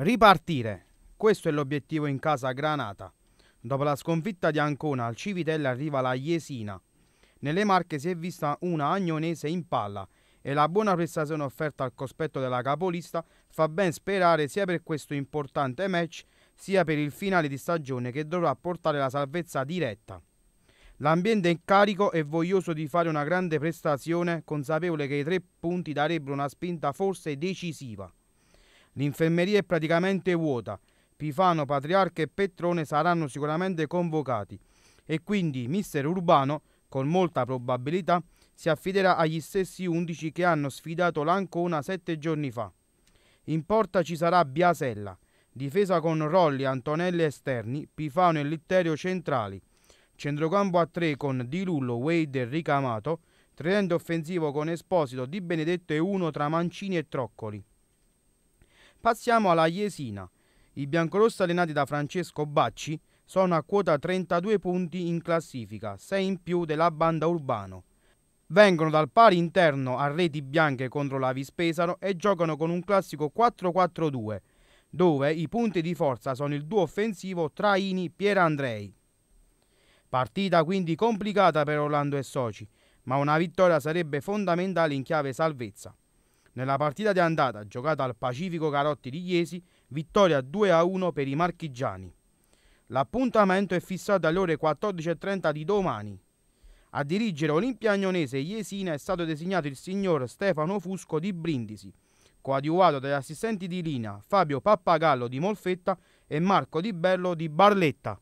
Ripartire. Questo è l'obiettivo in casa Granata. Dopo la sconfitta di Ancona al Civitella arriva la Jesina. Nelle Marche si è vista una agnonese in palla e la buona prestazione offerta al cospetto della capolista fa ben sperare sia per questo importante match sia per il finale di stagione che dovrà portare la salvezza diretta. L'ambiente è carico e voglioso di fare una grande prestazione, consapevole che i tre punti darebbero una spinta forse decisiva. L'infermeria è praticamente vuota. Pifano, Patriarca e Petrone saranno sicuramente convocati e quindi mister Urbano, con molta probabilità, si affiderà agli stessi 11 che hanno sfidato l'Ancona sette giorni fa. In porta ci sarà Biasella, difesa con Rolli, Antonelli esterni, Pifano e Litterio centrali, centrocampo a tre con Di Lullo, Wade e Ricamato, tridente offensivo con Esposito, Di Benedetto e uno tra Mancini e Troccoli. Passiamo alla Jesina. I biancorossi allenati da Francesco Bacci sono a quota 32 punti in classifica, 6 in più della banda Urbano. Vengono dal pari interno a reti bianche contro la Vispesaro e giocano con un classico 4-4-2, dove i punti di forza sono il duo offensivo Traini Pierandrei. Partita quindi complicata per Orlando e Soci, ma una vittoria sarebbe fondamentale in chiave salvezza. Nella partita di andata, giocata al Pacifico Carotti di Iesi, vittoria 2-1 per i marchigiani. L'appuntamento è fissato alle ore 14.30 di domani. A dirigere Olimpia Agnonese e Iesina è stato designato il signor Stefano Fusco di Brindisi, coadiuvato dagli assistenti di linea Fabio Pappagallo di Molfetta e Marco Di Bello di Barletta.